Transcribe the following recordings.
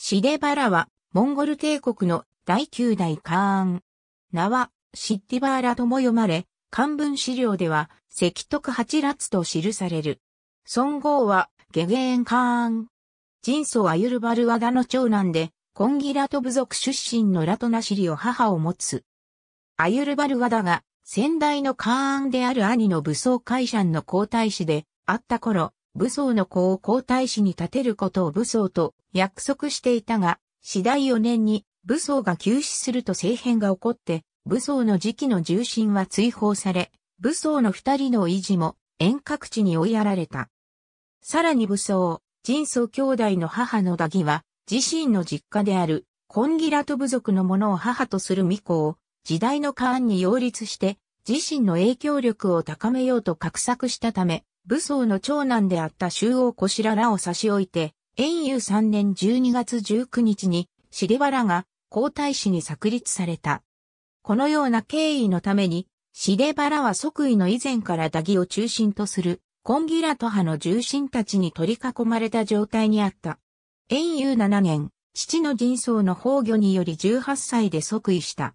シデバラは、モンゴル帝国の第9代カーン。名は、シッティバーラとも読まれ、漢文資料では、赤徳八辣と記される。孫号は、ゲゲーンカーン。人祖アユルバルワダの長男で、コンギラト部族出身のラトナシリを母を持つ。アユルバルワダが、先代のカーンである兄の武装会社の皇太子で、あった頃、武装の子を皇太子に立てることを武装と約束していたが、次第4年に武装が休止すると政変が起こって、武装の時期の重心は追放され、武装の二人の維持も遠隔地に追いやられた。さらに武装、人相兄弟の母のダギは、自身の実家である、コンギラト部族の者を母とする巫女を、時代のーンに擁立して、自身の影響力を高めようと画策したため、武装の長男であった周王子ららを差し置いて、遠遊3年12月19日に、バ原が皇太子に作立された。このような経緯のために、バ原は即位の以前から打義を中心とする、コンギラト派の重臣たちに取り囲まれた状態にあった。遠遊7年、父の人相の崩御により18歳で即位した。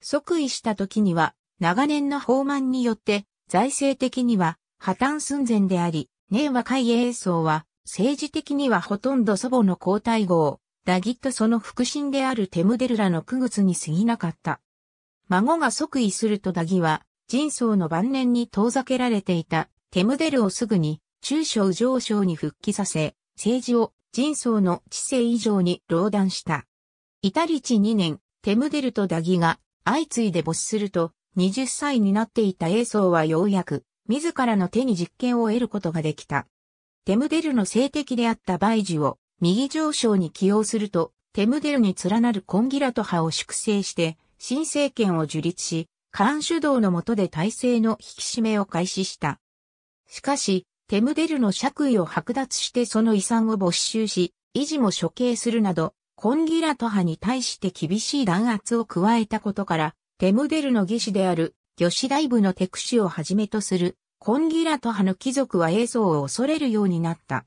即位した時には、長年の放満によって、財政的には破綻寸前であり、年若い英宗は、政治的にはほとんど祖母の皇太后、ダギットその腹心であるテムデルラの区靴に過ぎなかった。孫が即位するとダギは、人相の晩年に遠ざけられていたテムデルをすぐに中小上昇に復帰させ、政治を人相の知性以上に労断した。たりち2年、テムデルとダギが相次いで没すると、20歳になっていた英宗はようやく自らの手に実権を得ることができた。テムデルの性的であったバイジを右上昇に起用すると、テムデルに連なるコンギラト派を粛清して、新政権を樹立し、カーン主導の下で体制の引き締めを開始した。しかし、テムデルの爵位を剥奪してその遺産を没収し、維持も処刑するなど、コンギラト派に対して厳しい弾圧を加えたことから、テムデルの義士である魚子大部のテクシをはじめとする、コンギラト派の貴族は映像を恐れるようになった。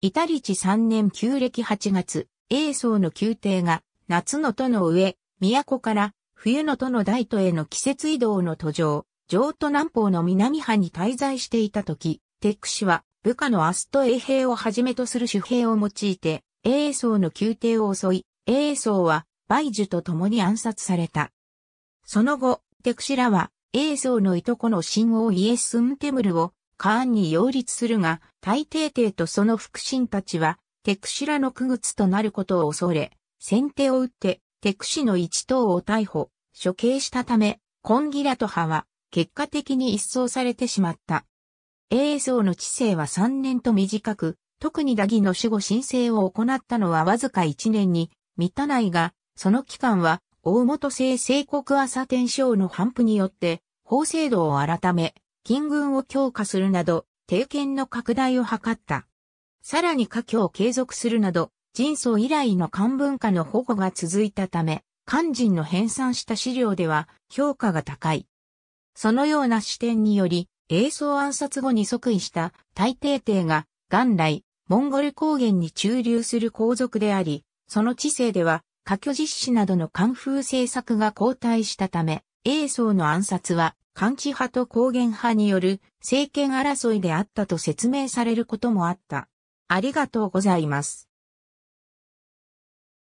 イタリチ3年旧暦8月、英宗の宮廷が、夏の都の上、都から冬の都の大都への季節移動の途上、上都南方の南派に滞在していた時、テクシは部下のアスト衛兵をはじめとする主兵を用いて、英宗の宮廷を襲い、英宗は、バイジュと共に暗殺された。その後、テクシラは、映像のいとこの神王イエスンテムルを、カーンに擁立するが、大帝帝とその腹心たちは、テクシラの区物となることを恐れ、先手を打って、テクシの一党を逮捕、処刑したため、コンギラト派は、結果的に一掃されてしまった。映像の知性は3年と短く、特にダギの守護申請を行ったのはわずか1年に満たないが、その期間は大本制聖国朝天章の反布によって、法制度を改め、金軍を強化するなど、帝権の拡大を図った。さらに家境を継続するなど、人祖以来の漢文化の保護が続いたため、漢人の編纂した資料では評価が高い。そのような視点により、英宗暗殺後に即位した大帝帝が元来、モンゴル高原に駐留する皇族であり、その知性では科挙実施などの官風政策が後退したため、英宗の暗殺は、漢地派と高原派による政権争いであったと説明されることもあった。ありがとうございます。